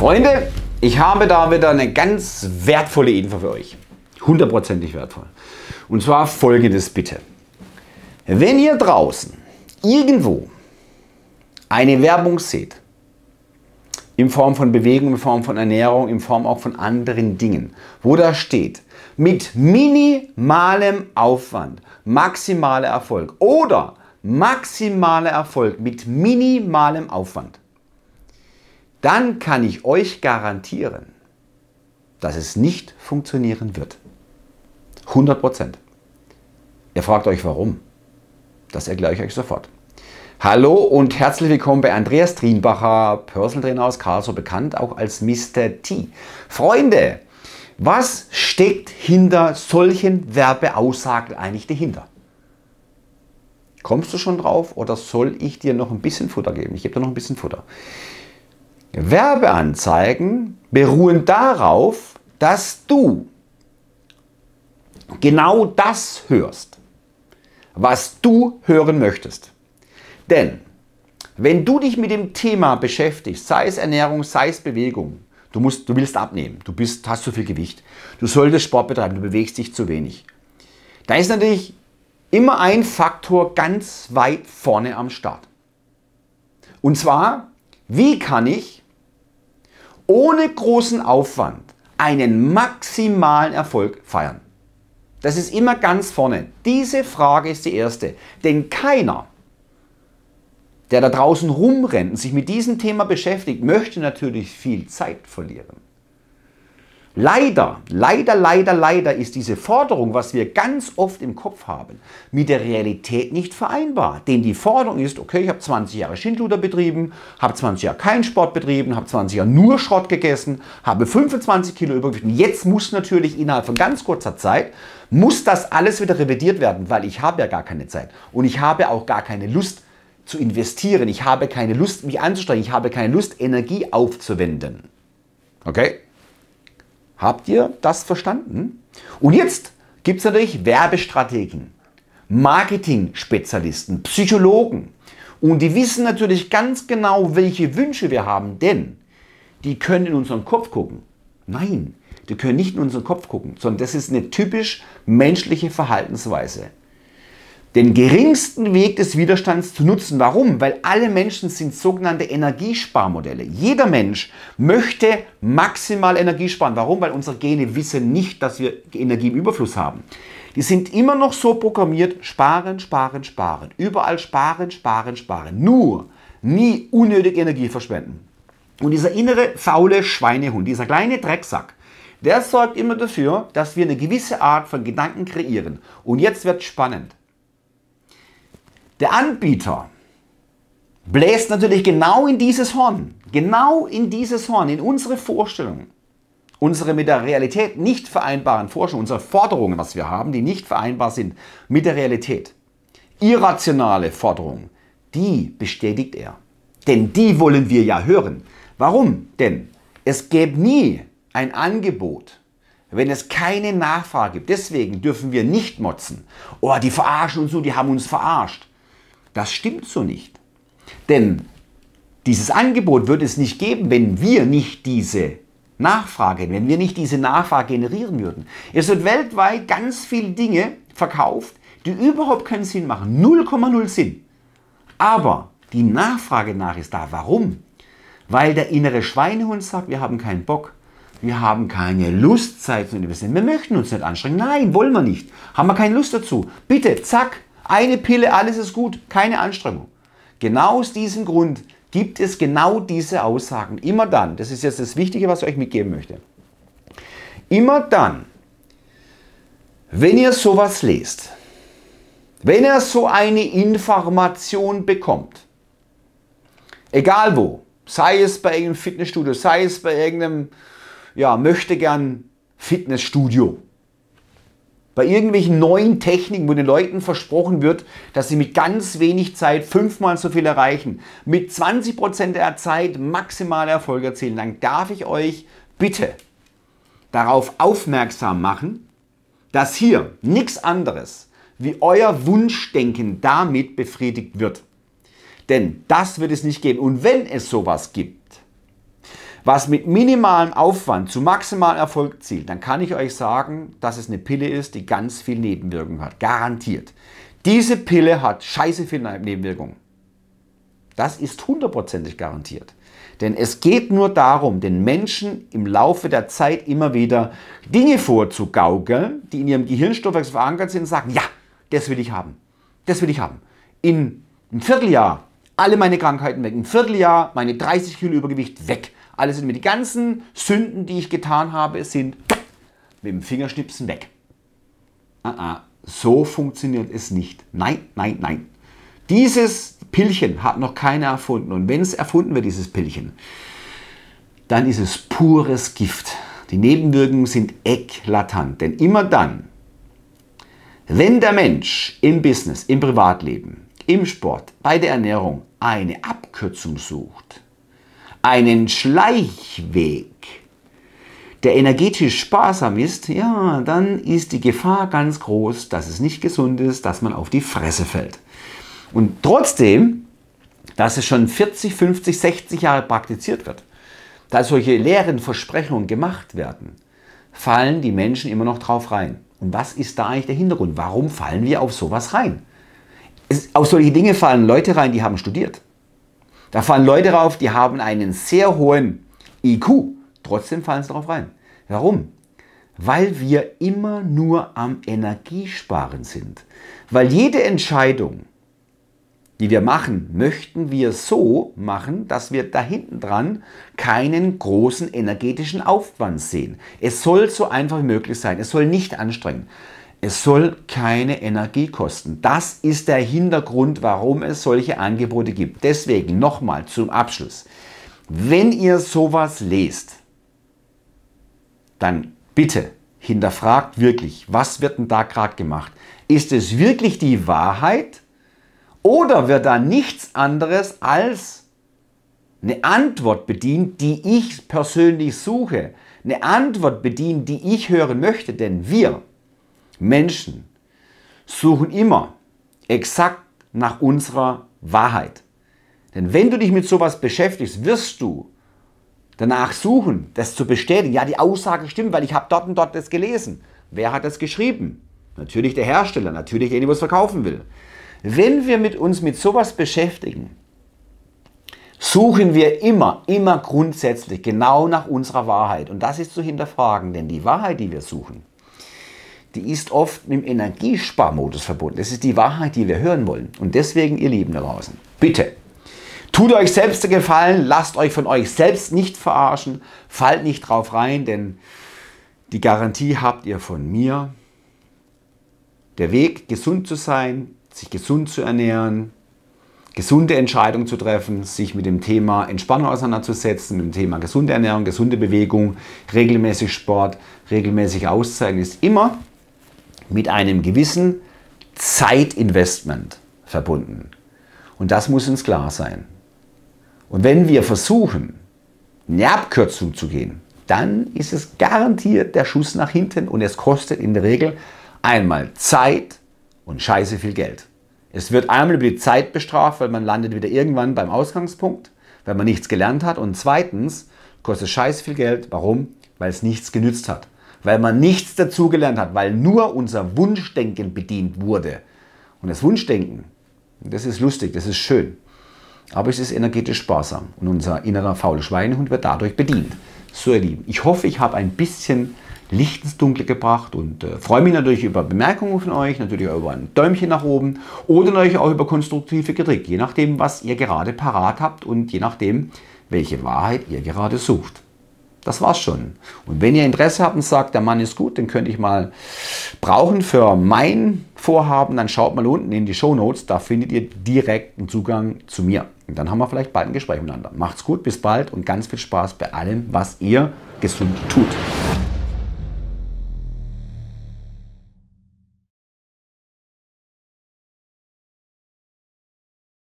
Freunde, ich habe da wieder eine ganz wertvolle Info für euch. Hundertprozentig wertvoll. Und zwar folgendes bitte. Wenn ihr draußen irgendwo eine Werbung seht, in Form von Bewegung, in Form von Ernährung, in Form auch von anderen Dingen, wo da steht, mit minimalem Aufwand, maximaler Erfolg oder maximaler Erfolg mit minimalem Aufwand, dann kann ich euch garantieren, dass es nicht funktionieren wird. 100 Prozent. Ihr fragt euch warum. Das erkläre ich euch sofort. Hallo und herzlich willkommen bei Andreas Trienbacher, Personal Trainer aus Karlsruhe, bekannt auch als Mr. T. Freunde, was steckt hinter solchen Werbeaussagen eigentlich dahinter? Kommst du schon drauf oder soll ich dir noch ein bisschen Futter geben? Ich gebe dir noch ein bisschen Futter. Werbeanzeigen beruhen darauf, dass du genau das hörst, was du hören möchtest. Denn wenn du dich mit dem Thema beschäftigst, sei es Ernährung, sei es Bewegung, du, musst, du willst abnehmen, du bist, hast zu viel Gewicht, du solltest Sport betreiben, du bewegst dich zu wenig, da ist natürlich immer ein Faktor ganz weit vorne am Start. Und zwar, wie kann ich ohne großen Aufwand einen maximalen Erfolg feiern? Das ist immer ganz vorne. Diese Frage ist die erste. Denn keiner, der da draußen rumrennt und sich mit diesem Thema beschäftigt, möchte natürlich viel Zeit verlieren. Leider, leider, leider, leider ist diese Forderung, was wir ganz oft im Kopf haben, mit der Realität nicht vereinbar. Denn die Forderung ist, okay, ich habe 20 Jahre Schindluder betrieben, habe 20 Jahre keinen Sport betrieben, habe 20 Jahre nur Schrott gegessen, habe 25 Kilo Übergewicht. Und jetzt muss natürlich innerhalb von ganz kurzer Zeit, muss das alles wieder revidiert werden, weil ich habe ja gar keine Zeit. Und ich habe auch gar keine Lust zu investieren. Ich habe keine Lust, mich anzustrengen. Ich habe keine Lust, Energie aufzuwenden. Okay? Habt ihr das verstanden? Und jetzt gibt es natürlich Werbestrategen, Marketing-Spezialisten, Psychologen. Und die wissen natürlich ganz genau, welche Wünsche wir haben, denn die können in unseren Kopf gucken. Nein, die können nicht in unseren Kopf gucken, sondern das ist eine typisch menschliche Verhaltensweise den geringsten Weg des Widerstands zu nutzen. Warum? Weil alle Menschen sind sogenannte Energiesparmodelle. Jeder Mensch möchte maximal Energie sparen. Warum? Weil unsere Gene wissen nicht, dass wir Energie im Überfluss haben. Die sind immer noch so programmiert, sparen, sparen, sparen. Überall sparen, sparen, sparen. Nur nie unnötig Energie verschwenden. Und dieser innere faule Schweinehund, dieser kleine Drecksack, der sorgt immer dafür, dass wir eine gewisse Art von Gedanken kreieren. Und jetzt wird spannend. Der Anbieter bläst natürlich genau in dieses Horn, genau in dieses Horn, in unsere Vorstellungen, unsere mit der Realität nicht vereinbaren Vorstellungen, unsere Forderungen, was wir haben, die nicht vereinbar sind mit der Realität. Irrationale Forderungen, die bestätigt er. Denn die wollen wir ja hören. Warum? Denn es gäbe nie ein Angebot, wenn es keine Nachfrage gibt. Deswegen dürfen wir nicht motzen. Oh, die verarschen uns so, die haben uns verarscht. Das stimmt so nicht. Denn dieses Angebot würde es nicht geben, wenn wir nicht diese Nachfrage, wenn wir nicht diese Nachfrage generieren würden. Es wird weltweit ganz viele Dinge verkauft, die überhaupt keinen Sinn machen. 0,0 Sinn. Aber die Nachfrage nach ist da. Warum? Weil der innere Schweinehund sagt, wir haben keinen Bock. Wir haben keine Lust, Zeit zu investieren. Wir möchten uns nicht anstrengen. Nein, wollen wir nicht. Haben wir keine Lust dazu. Bitte, zack, eine Pille, alles ist gut, keine Anstrengung. Genau aus diesem Grund gibt es genau diese Aussagen. Immer dann, das ist jetzt das Wichtige, was ich euch mitgeben möchte. Immer dann, wenn ihr sowas lest, wenn ihr so eine Information bekommt, egal wo, sei es bei irgendeinem Fitnessstudio, sei es bei irgendeinem, ja, möchte gern Fitnessstudio, bei irgendwelchen neuen Techniken, wo den Leuten versprochen wird, dass sie mit ganz wenig Zeit fünfmal so viel erreichen, mit 20% der Zeit maximale Erfolge erzielen, dann darf ich euch bitte darauf aufmerksam machen, dass hier nichts anderes wie euer Wunschdenken damit befriedigt wird. Denn das wird es nicht geben. Und wenn es sowas gibt, was mit minimalem Aufwand zu maximalem Erfolg zielt, dann kann ich euch sagen, dass es eine Pille ist, die ganz viel Nebenwirkungen hat. Garantiert. Diese Pille hat scheiße viel ne-, Nebenwirkungen. Das ist hundertprozentig garantiert. Denn es geht nur darum, den Menschen im Laufe der Zeit immer wieder Dinge vorzugaukeln, die in ihrem Gehirnstoffwechsel verankert sind und sagen, ja, das will ich haben. Das will ich haben. In einem Vierteljahr alle meine Krankheiten weg. Ein Vierteljahr meine 30 Kilo Übergewicht weg. Alles sind mir die ganzen Sünden, die ich getan habe, sind mit dem Fingerschnipsen weg. Ah, ah, so funktioniert es nicht. Nein, nein, nein. Dieses Pillchen hat noch keiner erfunden. Und wenn es erfunden wird, dieses Pillchen, dann ist es pures Gift. Die Nebenwirkungen sind eklatant. Denn immer dann, wenn der Mensch im Business, im Privatleben, im Sport, bei der Ernährung eine Abkürzung sucht, einen Schleichweg, der energetisch sparsam ist, ja, dann ist die Gefahr ganz groß, dass es nicht gesund ist, dass man auf die Fresse fällt. Und trotzdem, dass es schon 40, 50, 60 Jahre praktiziert wird, dass solche leeren Versprechungen gemacht werden, fallen die Menschen immer noch drauf rein. Und was ist da eigentlich der Hintergrund? Warum fallen wir auf sowas rein? Es, auf solche Dinge fallen Leute rein, die haben studiert. Da fahren Leute rauf, die haben einen sehr hohen IQ. Trotzdem fallen sie drauf rein. Warum? Weil wir immer nur am Energiesparen sind. Weil jede Entscheidung, die wir machen, möchten wir so machen, dass wir da hinten dran keinen großen energetischen Aufwand sehen. Es soll so einfach wie möglich sein. Es soll nicht anstrengend. Es soll keine Energie kosten. Das ist der Hintergrund, warum es solche Angebote gibt. Deswegen nochmal zum Abschluss. Wenn ihr sowas lest, dann bitte hinterfragt wirklich, was wird denn da gerade gemacht? Ist es wirklich die Wahrheit oder wird da nichts anderes als eine Antwort bedient, die ich persönlich suche? Eine Antwort bedient, die ich hören möchte, denn wir Menschen suchen immer exakt nach unserer Wahrheit. Denn wenn du dich mit sowas beschäftigst, wirst du danach suchen, das zu bestätigen. Ja, die Aussage stimmt, weil ich habe dort und dort das gelesen. Wer hat das geschrieben? Natürlich der Hersteller, natürlich derjenige, der es verkaufen will. Wenn wir mit uns mit sowas beschäftigen, suchen wir immer, immer grundsätzlich genau nach unserer Wahrheit. Und das ist zu hinterfragen, denn die Wahrheit, die wir suchen, die ist oft mit dem Energiesparmodus verbunden. Das ist die Wahrheit, die wir hören wollen. Und deswegen, ihr Lieben da draußen, bitte, tut euch selbst den Gefallen, lasst euch von euch selbst nicht verarschen, fallt nicht drauf rein, denn die Garantie habt ihr von mir. Der Weg, gesund zu sein, sich gesund zu ernähren, gesunde Entscheidungen zu treffen, sich mit dem Thema Entspannung auseinanderzusetzen, mit dem Thema gesunde Ernährung, gesunde Bewegung, regelmäßig Sport, regelmäßig Auszeiten ist immer mit einem gewissen Zeitinvestment verbunden. Und das muss uns klar sein. Und wenn wir versuchen, eine Abkürzung zu gehen, dann ist es garantiert der Schuss nach hinten und es kostet in der Regel einmal Zeit und scheiße viel Geld. Es wird einmal über die Zeit bestraft, weil man landet wieder irgendwann beim Ausgangspunkt, weil man nichts gelernt hat und zweitens kostet es scheiße viel Geld. Warum? Weil es nichts genützt hat weil man nichts dazugelernt hat, weil nur unser Wunschdenken bedient wurde. Und das Wunschdenken, das ist lustig, das ist schön, aber es ist energetisch sparsam und unser innerer fauler Schweinehund wird dadurch bedient. So ihr Lieben, ich hoffe, ich habe ein bisschen Licht ins Dunkle gebracht und äh, freue mich natürlich über Bemerkungen von euch, natürlich auch über ein Däumchen nach oben oder natürlich auch über konstruktive Kritik, je nachdem, was ihr gerade parat habt und je nachdem, welche Wahrheit ihr gerade sucht. Das war's schon. Und wenn ihr Interesse habt und sagt, der Mann ist gut, den könnte ich mal brauchen für mein Vorhaben, dann schaut mal unten in die Show Notes, da findet ihr direkten Zugang zu mir. Und dann haben wir vielleicht bald ein Gespräch miteinander. Macht's gut, bis bald und ganz viel Spaß bei allem, was ihr gesund tut.